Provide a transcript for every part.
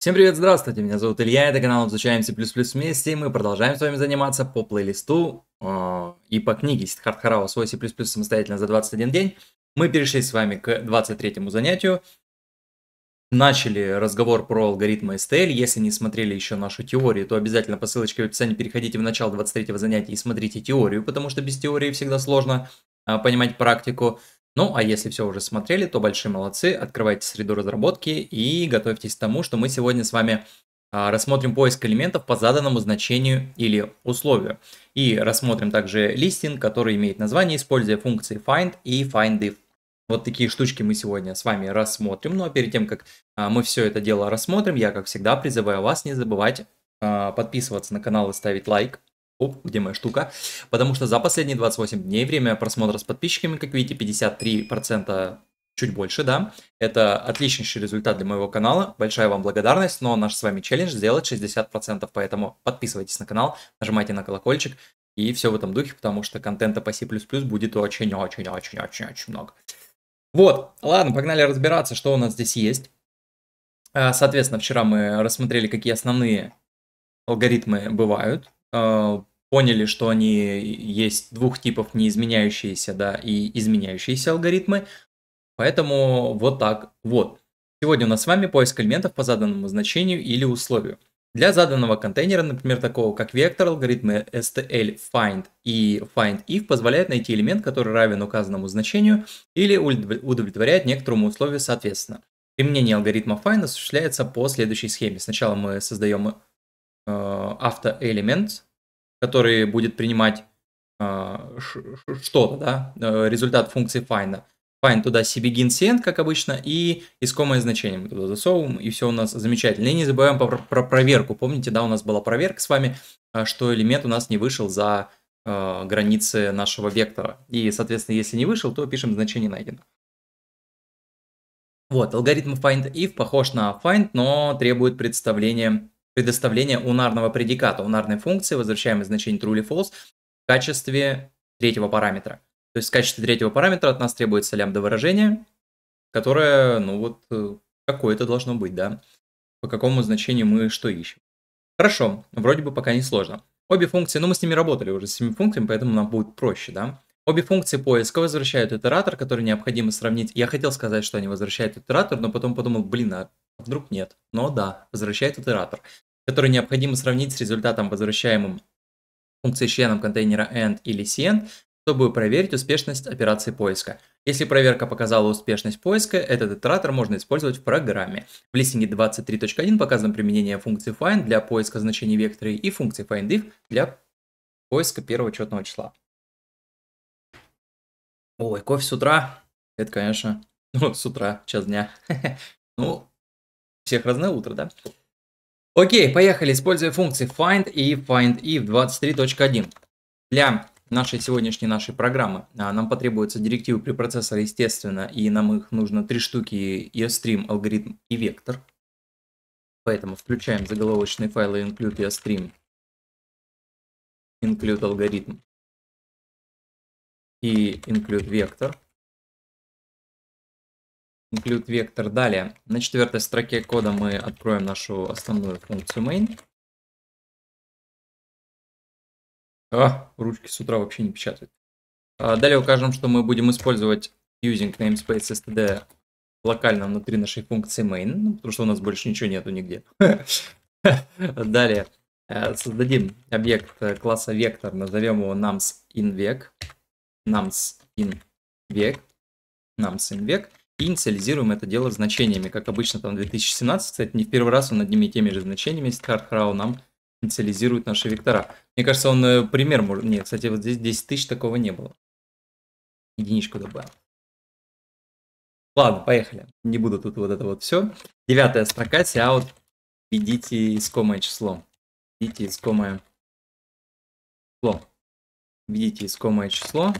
Всем привет, здравствуйте, меня зовут Илья, это канал «Изучаем C++ вместе», и мы продолжаем с вами заниматься по плейлисту э, и по книге Сиддхарт Харава «Свой C++ самостоятельно за 21 день». Мы перешли с вами к 23 му занятию, начали разговор про алгоритмы STL, если не смотрели еще нашу теорию, то обязательно по ссылочке в описании переходите в начало 23 го занятия и смотрите теорию, потому что без теории всегда сложно э, понимать практику. Ну а если все уже смотрели, то большие молодцы, открывайте среду разработки и готовьтесь к тому, что мы сегодня с вами а, рассмотрим поиск элементов по заданному значению или условию. И рассмотрим также листинг, который имеет название, используя функции find и findIf. Вот такие штучки мы сегодня с вами рассмотрим. Ну а перед тем, как а, мы все это дело рассмотрим, я, как всегда, призываю вас не забывать а, подписываться на канал и ставить лайк. Оп, где моя штука? Потому что за последние 28 дней время просмотра с подписчиками, как видите, 53%, чуть больше, да. Это отличнейший результат для моего канала. Большая вам благодарность, но наш с вами челлендж сделать 60%, поэтому подписывайтесь на канал, нажимайте на колокольчик и все в этом духе, потому что контента по C++ будет очень-очень-очень-очень-очень много. Вот, ладно, погнали разбираться, что у нас здесь есть. А, соответственно, вчера мы рассмотрели, какие основные алгоритмы бывают а, поняли, что они есть двух типов неизменяющиеся, да, и изменяющиеся алгоритмы. Поэтому вот так вот. Сегодня у нас с вами поиск элементов по заданному значению или условию. Для заданного контейнера, например, такого как вектор, алгоритмы STL find и find if позволяют найти элемент, который равен указанному значению или удовлетворяет некоторому условию соответственно. Применение алгоритма find осуществляется по следующей схеме. Сначала мы создаем э, автоэлемент, который будет принимать а, что-то, да, э, результат функции find. Find туда cbegin cn, как обычно, и искомое значение мы туда засовываем, и все у нас замечательно. И не забываем про, про проверку. Помните, да, у нас была проверка с вами, а, что элемент у нас не вышел за э, границы нашего вектора. И, соответственно, если не вышел, то пишем значение найдено. Вот, алгоритм find if похож на find, но требует представления предоставление унарного предиката, унарной функции, возвращаемое значение true или false, в качестве третьего параметра. То есть в качестве третьего параметра от нас требуется лямбда выражение, которое, ну вот, э, какое-то должно быть, да, по какому значению мы что ищем. Хорошо, вроде бы пока не сложно. Обе функции, ну мы с ними работали уже, с этими функциями, поэтому нам будет проще, да. Обе функции поиска возвращают итератор, который необходимо сравнить. Я хотел сказать, что они возвращают итератор, но потом подумал, блин, а вдруг нет. Но да, возвращает итератор, который необходимо сравнить с результатом, возвращаемым функцией членом контейнера end или cn, чтобы проверить успешность операции поиска. Если проверка показала успешность поиска, этот итератор можно использовать в программе. В листинге 23.1 показано применение функции find для поиска значений вектора и функции findIf для поиска первого четного числа. Ой, кофе с утра. Это, конечно, ну, с утра, час дня. ну, всех разное утро, да? Окей, поехали. Используя функции find и find if 23.1. Для нашей сегодняшней нашей программы а, нам потребуются директивы препроцессора, естественно, и нам их нужно три штуки eStream, алгоритм и вектор. Поэтому включаем заголовочные файлы include eStream, include алгоритм и include вектор include вектор. Далее, на четвертой строке кода мы откроем нашу основную функцию main. А, ручки с утра вообще не печатают. А, далее укажем, что мы будем использовать using namespace std локально внутри нашей функции main, ну, потому что у нас больше ничего нету нигде. Далее э, создадим объект э, класса вектор, назовем его nums in vec, nums in nums in и инициализируем это дело значениями, как обычно там 2017, кстати, не в первый раз он над ними теми же значениями StartHrow нам инициализирует наши вектора. Мне кажется, он э, пример может... Нет, кстати, вот здесь 10 тысяч такого не было. Единичку добавил. Ладно, поехали. Не буду тут вот это вот все. Девятая строка, out. Введите искомое число. Введите искомое число. Видите искомое число.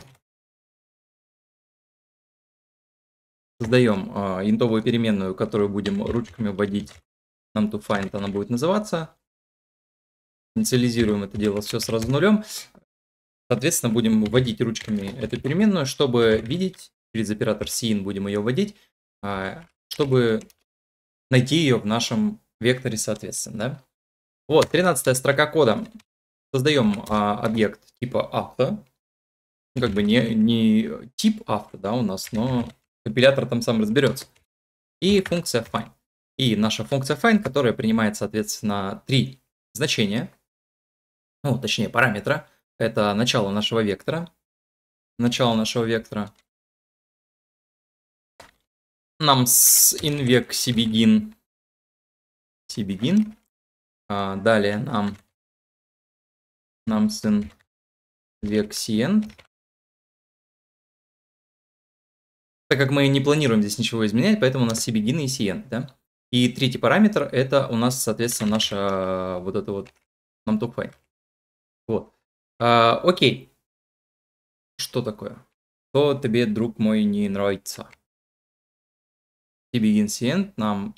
создаем э, а, интовую переменную, которую будем ручками вводить нам to find, она будет называться. Инициализируем это дело все сразу нулем. Соответственно, будем вводить ручками эту переменную, чтобы видеть, через оператор sin будем ее вводить, а, чтобы найти ее в нашем векторе, соответственно. Да? Вот, 13 строка кода. Создаем а, объект типа авто. Ну, как бы не, не тип авто, да, у нас, но компилятор там сам разберется. И функция find. И наша функция find, которая принимает, соответственно, три значения, ну, точнее, параметра. Это начало нашего вектора. Начало нашего вектора. Нам с invex cbegin. cbegin. А далее нам, нам с invex end так как мы не планируем здесь ничего изменять, поэтому у нас CBGIN и CN, да. И третий параметр это у нас, соответственно, наша э, вот это вот numTalk file. Вот. А, окей. Что такое? Что тебе, друг мой, не нравится? CBGIN CN нам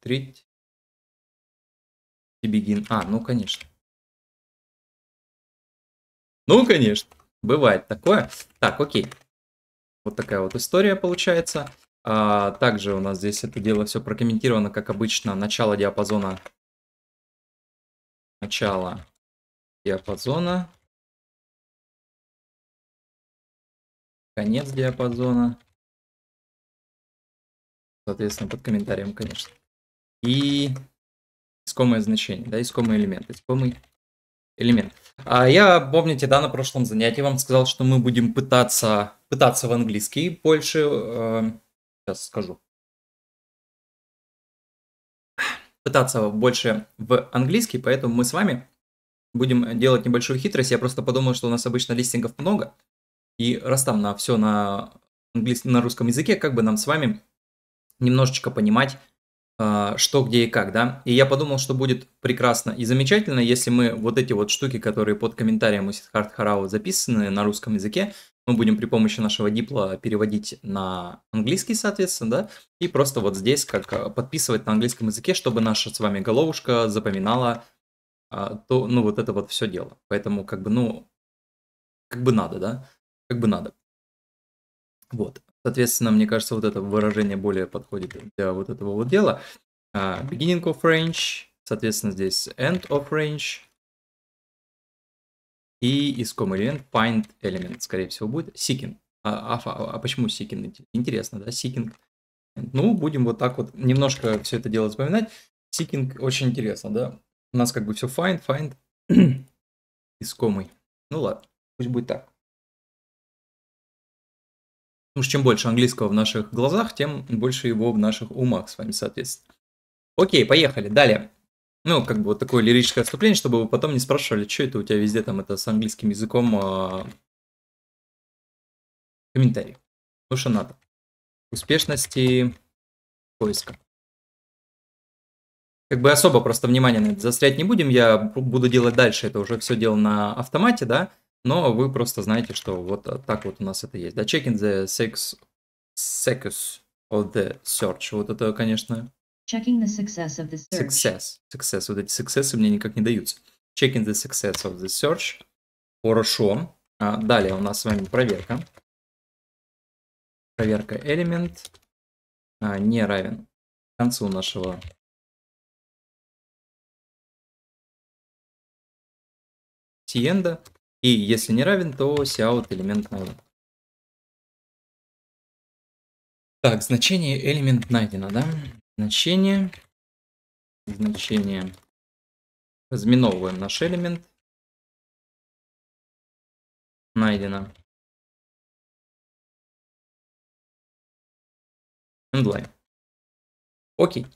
треть CBGIN. А, ну конечно. Ну конечно. Бывает такое. Так, окей. Вот такая вот история получается. А, также у нас здесь это дело все прокомментировано, как обычно, начало диапазона. Начало диапазона. Конец диапазона. Соответственно, под комментарием, конечно. И искомое значение, да, искомый элемент, искомый Элемент. А я, помните, да, на прошлом занятии вам сказал, что мы будем пытаться, пытаться в английский больше. сейчас эм, скажу. Пытаться больше в английский, поэтому мы с вами будем делать небольшую хитрость. Я просто подумал, что у нас обычно листингов много. И раз там на все на, английском, на русском языке, как бы нам с вами немножечко понимать, а, что, где и как, да. И я подумал, что будет прекрасно и замечательно, если мы вот эти вот штуки, которые под комментарием у Сидхарт Харау записаны на русском языке, мы будем при помощи нашего дипла переводить на английский, соответственно, да, и просто вот здесь как а, подписывать на английском языке, чтобы наша с вами головушка запоминала а, то, ну, вот это вот все дело. Поэтому как бы, ну, как бы надо, да, как бы надо. Вот. Соответственно, мне кажется, вот это выражение более подходит для вот этого вот дела. А, beginning of range, соответственно, здесь end of range. И искомый элемент, find element, скорее всего, будет seeking. А, а, а почему seeking? Интересно, да, seeking. Ну, будем вот так вот немножко все это дело вспоминать. Seeking очень интересно, да. У нас как бы все find, find, искомый. Ну ладно, пусть будет так. Потому что чем больше английского в наших глазах, тем больше его в наших умах с вами, соответственно. Окей, поехали. Далее. Ну, как бы вот такое лирическое отступление, чтобы вы потом не спрашивали, что это у тебя везде там это с английским языком а... комментарий. Ну что надо. Успешности поиска. Как бы особо просто внимание на это застрять не будем, я буду делать дальше, это уже все дело на автомате, да. Но вы просто знаете, что вот а, так вот у нас это есть. Да, checking the sex, sex of the search. Вот это, конечно. Checking the success of the search. Success. Success. Вот эти success мне никак не даются. Checking the success of the search. Хорошо. А далее у нас с вами проверка. Проверка элемент а, не равен концу нашего тиенда. И если не равен, то cout элемент найден. Так, значение элемент найдено, да? Значение. Значение. Разминовываем наш элемент. Найдено. Endline. Окей.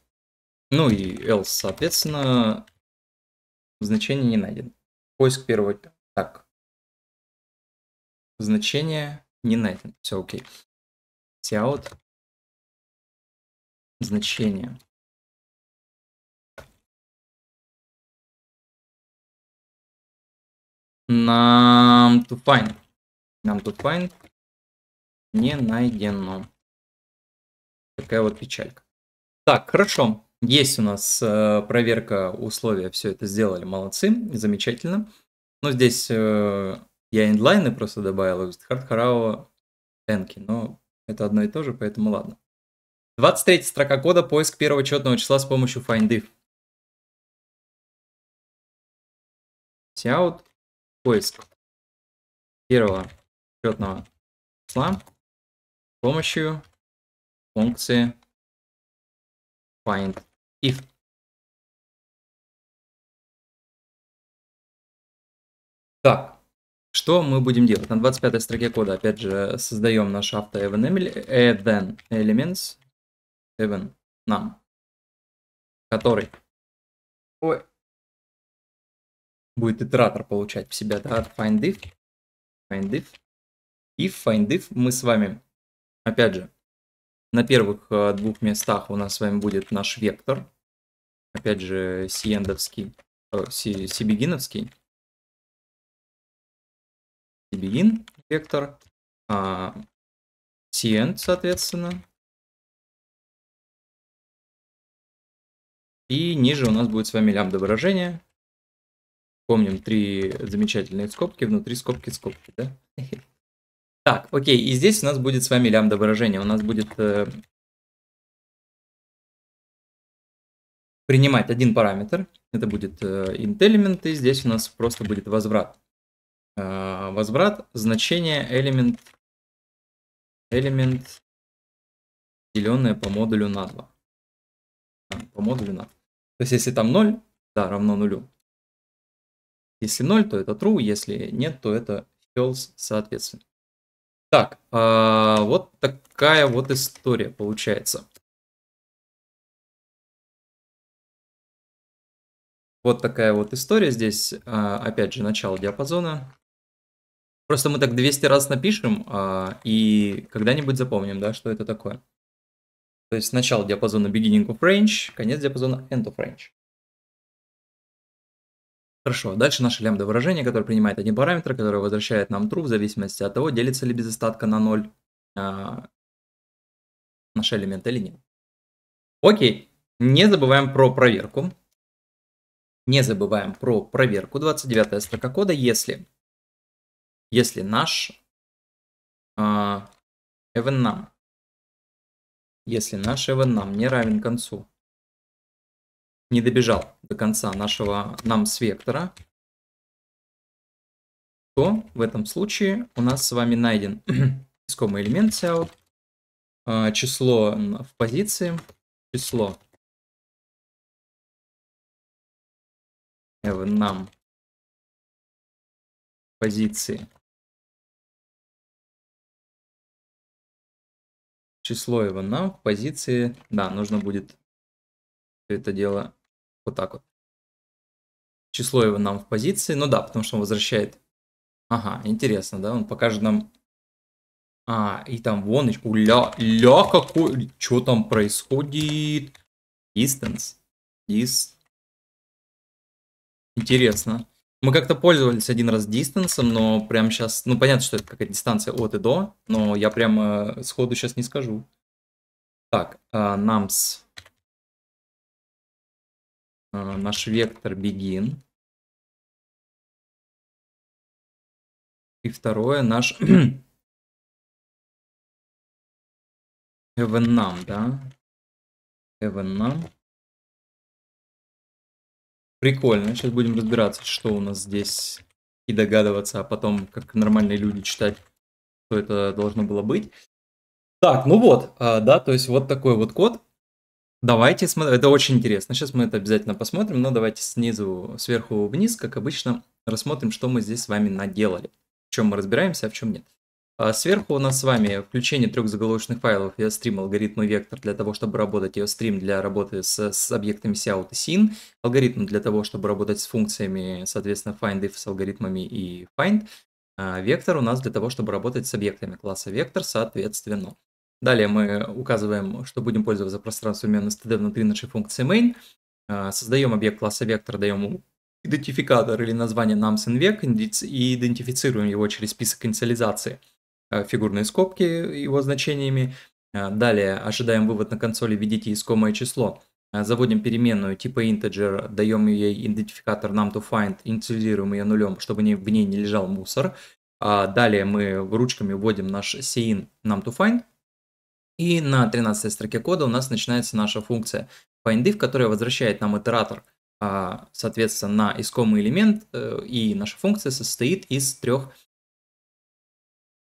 Ну и else, соответственно, значение не найдено. Поиск первого значение не найдено. Все окей. Cout значение. Нам to find. Нам to find не найдено. Такая вот печалька. Так, хорошо. Есть у нас э, проверка условия, все это сделали, молодцы, замечательно. Но здесь э, я инлайны просто добавил, из а Харао энки, но это одно и то же, поэтому ладно. 23 строка кода поиск первого четного числа с помощью findIf. Cout поиск первого четного числа с помощью функции findIf. Так, что мы будем делать? На 25 строке кода, опять же, создаем наш авто even, even elements even нам, который Ой. будет итератор получать в себя, да, от findIf, findIf. И в findIf мы с вами, опять же, на первых э, двух местах у нас с вами будет наш вектор, опять же, сиендовский, cbgiновский, э, begin вектор, а, cn, соответственно. И ниже у нас будет с вами лямбда выражение. Помним три замечательные скобки, внутри скобки скобки, да? Так, окей, и здесь у нас будет с вами лямбда выражение. У нас будет э, принимать один параметр. Это будет э, int element, и здесь у нас просто будет возврат. А, возврат значение элемент элемент деленное по модулю на 2 а, по модулю на то есть если там 0 да равно нулю если 0 то это true если нет то это false соответственно так а, вот такая вот история получается вот такая вот история здесь а, опять же начало диапазона Просто мы так 200 раз напишем, а, и когда-нибудь запомним, да, что это такое. То есть начало диапазона beginning of range, конец диапазона end of range. Хорошо, а дальше наше лямбда выражение, которое принимает один параметр, который возвращает нам true в зависимости от того, делится ли без остатка на 0 а, наш элемент или нет. Окей, не забываем про проверку. Не забываем про проверку. 29 строка кода, если если наш even а, нам, если наш even нам не равен концу, не добежал до конца нашего нам с вектора, то в этом случае у нас с вами найден искомый элемент out, а, число в позиции, число even нам позиции Число его Нам в позиции, да, нужно будет это дело вот так вот. Число его нам в позиции, ну да, потому что он возвращает. Ага, интересно, да, он покажет нам... А, и там вон, уля, ля, какой, что там происходит? Distance. dis. Интересно. Мы как-то пользовались один раз дистансом, но прям сейчас, ну понятно, что это какая-то дистанция от и до, но я прям э, сходу сейчас не скажу. Так, э, намс. Э, наш вектор begin. И второе наш even нам, да? even нам. Прикольно. Сейчас будем разбираться, что у нас здесь, и догадываться, а потом, как нормальные люди, читать, что это должно было быть. Так, ну вот, а, да, то есть вот такой вот код. Давайте смотрим, это очень интересно. Сейчас мы это обязательно посмотрим, но давайте снизу, сверху вниз, как обычно, рассмотрим, что мы здесь с вами наделали. В чем мы разбираемся, а в чем нет. А сверху у нас с вами включение трех заголовочных файлов я стрим алгоритма вектор для того, чтобы работать ее стрим для работы с, с объектами Sout и Sin, алгоритм для того, чтобы работать с функциями, соответственно, find if с алгоритмами и find, а вектор у нас для того, чтобы работать с объектами класса вектор, соответственно. Далее мы указываем, что будем пользоваться пространством std внутри нашей функции main. А создаем объект класса вектор, даем ему идентификатор или название namsenvec и идентифицируем его через список инициализации – Э, фигурные скобки его значениями. Э, далее ожидаем вывод на консоли, введите искомое число. Э, заводим переменную типа integer, даем ей идентификатор num2find, инициализируем ее нулем, чтобы в ней не лежал мусор. А далее мы ручками вводим наш sein num2find. И на 13 строке кода у нас начинается наша функция findif, которая возвращает нам итератор, а, соответственно, на искомый элемент. И наша функция состоит из трех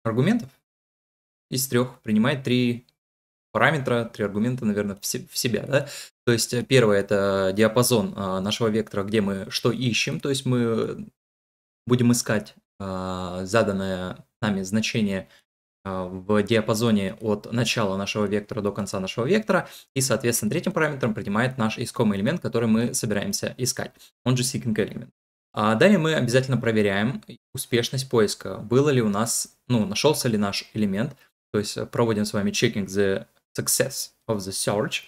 аргументов из трех, принимает три параметра, три аргумента, наверное, в, се в себя, да? То есть э, первое это диапазон а, нашего вектора, где мы что ищем, то есть мы будем искать а, заданное нами значение а, в диапазоне от начала нашего вектора до конца нашего вектора, и, соответственно, третьим параметром принимает наш искомый элемент, который мы собираемся искать, он же seeking элемент. А далее мы обязательно проверяем успешность поиска. Было ли у нас, ну, нашелся ли наш элемент. То есть э, проводим с вами checking the success of the search.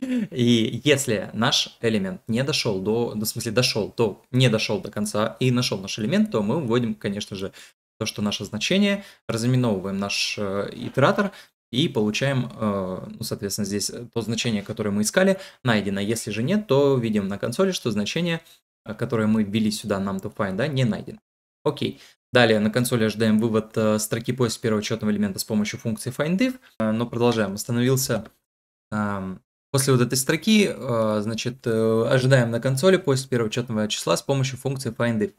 и если наш элемент не дошел до, ну, в смысле дошел то не дошел до конца и нашел наш элемент, то мы вводим, конечно же, то, что наше значение, разминовываем наш э, итератор и получаем, э, ну, соответственно, здесь то значение, которое мы искали, найдено. Если же нет, то видим на консоли, что значение Э, которое мы ввели сюда нам to find, да, не найден. Окей. Далее на консоли ожидаем вывод э, строки поиска первого учетного элемента с помощью функции findIf, э, но продолжаем. Остановился эм, После вот этой строки, значит, ожидаем на консоли поиск первого учетного числа с помощью функции findIf.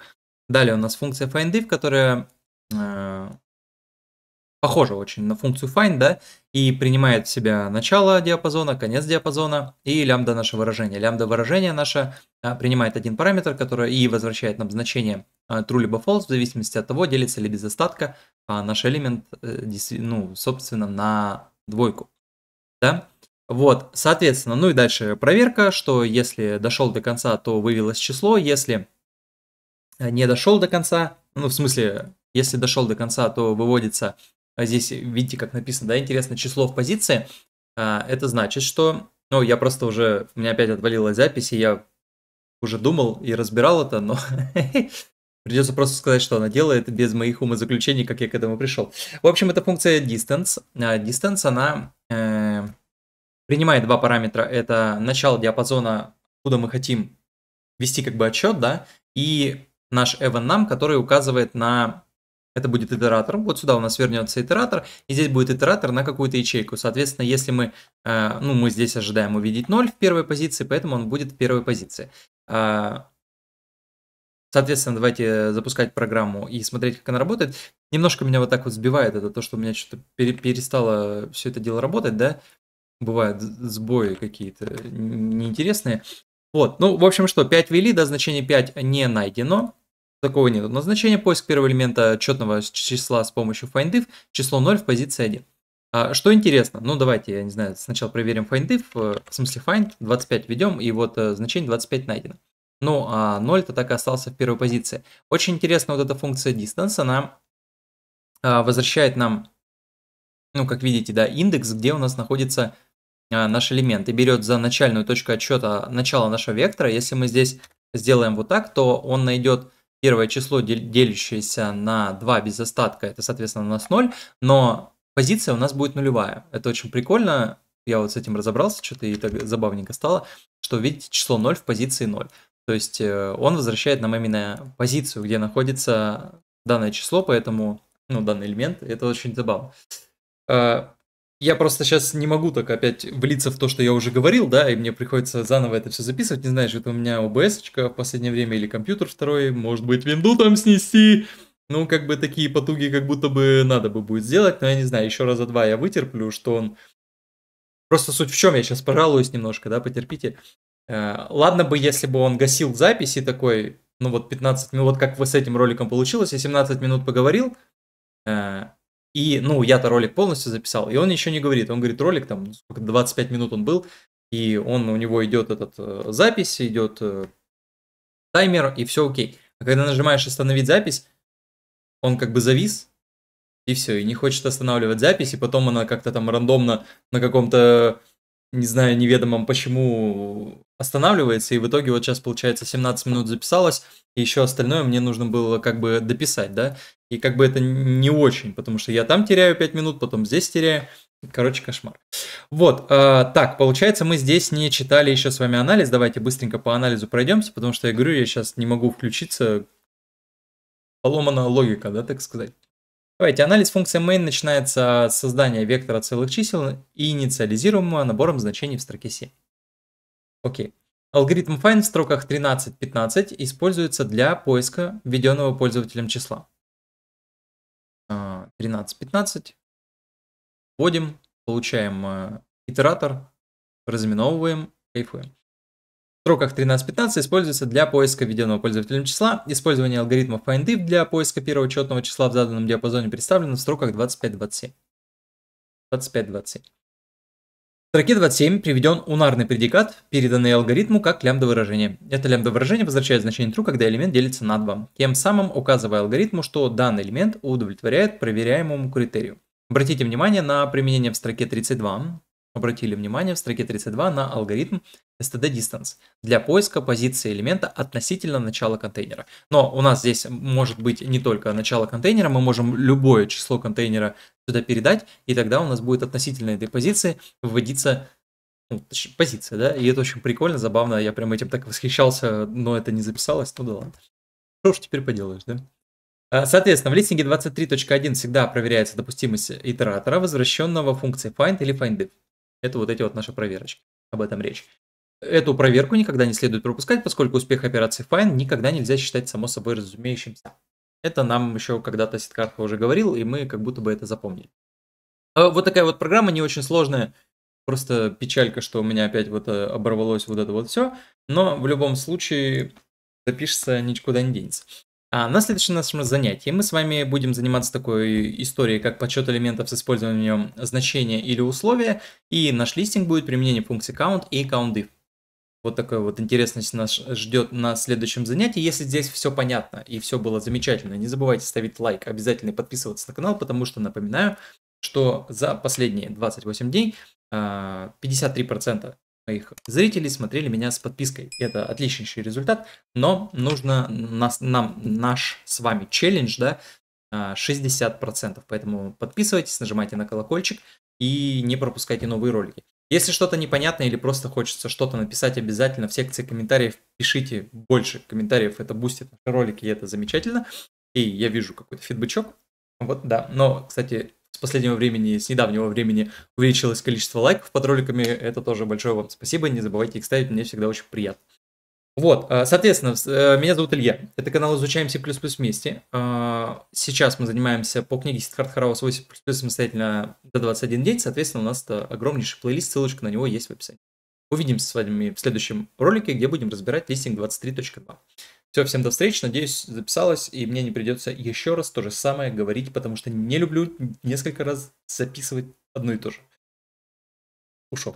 Далее у нас функция findIf, которая Похоже очень на функцию find, да, и принимает в себя начало диапазона, конец диапазона и лямбда наше выражение. Лямбда выражение наше а, принимает один параметр, который и возвращает нам значение а, true либо false, в зависимости от того, делится ли без остатка а, наш элемент, э, ну, собственно, на двойку, да. Вот, соответственно, ну и дальше проверка, что если дошел до конца, то вывелось число, если э, не дошел до конца, ну, в смысле, если дошел до конца, то выводится а здесь видите, как написано, да, интересно, число в позиции, а, это значит, что, ну, я просто уже, у меня опять отвалилась запись, и я уже думал и разбирал это, но придется просто сказать, что она делает без моих умозаключений, как я к этому пришел. В общем, это функция distance. А, distance, она э, принимает два параметра. Это начало диапазона, куда мы хотим вести как бы отчет, да, и наш even num, который указывает на это будет итератор. Вот сюда у нас вернется итератор, и здесь будет итератор на какую-то ячейку. Соответственно, если мы, э, ну, мы здесь ожидаем увидеть 0 в первой позиции, поэтому он будет в первой позиции. А, соответственно, давайте запускать программу и смотреть, как она работает. Немножко меня вот так вот сбивает это, то, что у меня что-то перестало все это дело работать, да. Бывают сбои какие-то неинтересные. Вот, ну, в общем, что, 5 ввели, да, значение 5 не найдено. Такого нет. Но значение поиск первого элемента четного числа с помощью findIf, число 0 в позиции 1. А, что интересно, ну давайте, я не знаю, сначала проверим findIf, э, в смысле find, 25 введем, и вот э, значение 25 найдено. Ну, а 0-то так и остался в первой позиции. Очень интересна вот эта функция distance, она а, возвращает нам, ну, как видите, да, индекс, где у нас находится а, наш элемент, и берет за начальную точку отсчета начало нашего вектора. Если мы здесь сделаем вот так, то он найдет первое число, делящееся на 2 без остатка, это, соответственно, у нас 0, но позиция у нас будет нулевая. Это очень прикольно, я вот с этим разобрался, что-то и так забавненько стало, что видите число 0 в позиции 0. То есть э, он возвращает нам именно позицию, где находится данное число, поэтому, ну, данный элемент, это очень забавно. Э, я просто сейчас не могу так опять влиться в то, что я уже говорил, да, и мне приходится заново это все записывать. Не знаю, что это у меня обс в последнее время или компьютер второй, может быть, винду там снести. Ну, как бы такие потуги как будто бы надо бы будет сделать, но я не знаю, еще раза два я вытерплю, что он... Просто суть в чем, я сейчас пожалуюсь немножко, да, потерпите. Э, ладно бы, если бы он гасил записи такой, ну вот 15 минут, вот как вы с этим роликом получилось, я 17 минут поговорил, э, и, ну, я-то ролик полностью записал, и он еще не говорит. Он говорит, ролик там, 25 ну, минут он был, и он, у него идет этот э, запись, идет э, таймер, и все окей. А когда нажимаешь остановить запись, он как бы завис, и все, и не хочет останавливать запись, и потом она как-то там рандомно на каком-то не знаю, неведомом почему останавливается, и в итоге вот сейчас, получается, 17 минут записалось, и еще остальное мне нужно было как бы дописать, да, и как бы это не очень, потому что я там теряю 5 минут, потом здесь теряю, короче, кошмар. Вот, э, так, получается, мы здесь не читали еще с вами анализ, давайте быстренько по анализу пройдемся, потому что я говорю, я сейчас не могу включиться, поломана логика, да, так сказать. Давайте, анализ функции main начинается от создания вектора целых чисел и инициализируемого набором значений в строке 7. Окей. Алгоритм find в строках 13-15 используется для поиска введенного пользователем числа. 13-15. А, Вводим, получаем э, итератор, разименовываем, кайфуем строках 13-15 используется для поиска введенного пользователем числа. Использование алгоритмов FindIf для поиска первого четного числа в заданном диапазоне представлено в строках 25-27. В строке 27 приведен унарный предикат, переданный алгоритму как лямбда-выражение. Это лямбда-выражение возвращает значение true, когда элемент делится на 2, тем самым указывая алгоритму, что данный элемент удовлетворяет проверяемому критерию. Обратите внимание на применение в строке 32 обратили внимание в строке 32 на алгоритм std distance для поиска позиции элемента относительно начала контейнера. Но у нас здесь может быть не только начало контейнера, мы можем любое число контейнера сюда передать, и тогда у нас будет относительно этой позиции вводиться ну, позиция, да, и это очень прикольно, забавно, я прям этим так восхищался, но это не записалось, ну да ладно. Что ж теперь поделаешь, да? А, соответственно, в листинге 23.1 всегда проверяется допустимость итератора, возвращенного функции find или findif. Это вот эти вот наши проверочки. Об этом речь. Эту проверку никогда не следует пропускать, поскольку успех операции Fine никогда нельзя считать само собой разумеющимся. Это нам еще когда-то Сидкарха уже говорил, и мы как будто бы это запомнили. А вот такая вот программа, не очень сложная. Просто печалька, что у меня опять вот э, оборвалось вот это вот все. Но в любом случае запишется, никуда не денется. А на следующем нашем занятии мы с вами будем заниматься такой историей, как подсчет элементов с использованием значения или условия, и наш листинг будет применение функции count и countif. Вот такая вот интересность нас ждет на следующем занятии. Если здесь все понятно и все было замечательно, не забывайте ставить лайк, обязательно подписываться на канал, потому что, напоминаю, что за последние 28 дней 53% а, моих зрителей смотрели меня с подпиской. Это отличнейший результат, но нужно нас, нам наш с вами челлендж, да, 60%. А, Поэтому подписывайтесь, нажимайте на колокольчик и не пропускайте новые ролики. Если что-то непонятно или просто хочется что-то написать, обязательно в секции комментариев пишите больше комментариев. Это бустит наши ролики, и это замечательно. И я вижу какой-то фидбэчок. Вот, да. Но, кстати, с последнего времени, с недавнего времени увеличилось количество лайков под роликами. Это тоже большое вам спасибо. Не забывайте их ставить, мне всегда очень приятно. Вот, а, соответственно, э, меня зовут Илья. Это канал «Изучаем C++ вместе». А, сейчас мы занимаемся по книге Сидхарт Хараус 8 самостоятельно за 21 день. Соответственно, у нас это огромнейший плейлист, ссылочка на него есть в описании. Увидимся с вами в следующем ролике, где будем разбирать листинг 23.2. Все, всем до встречи. Надеюсь, записалось, и мне не придется еще раз то же самое говорить, потому что не люблю несколько раз записывать одно и то же. Ушел.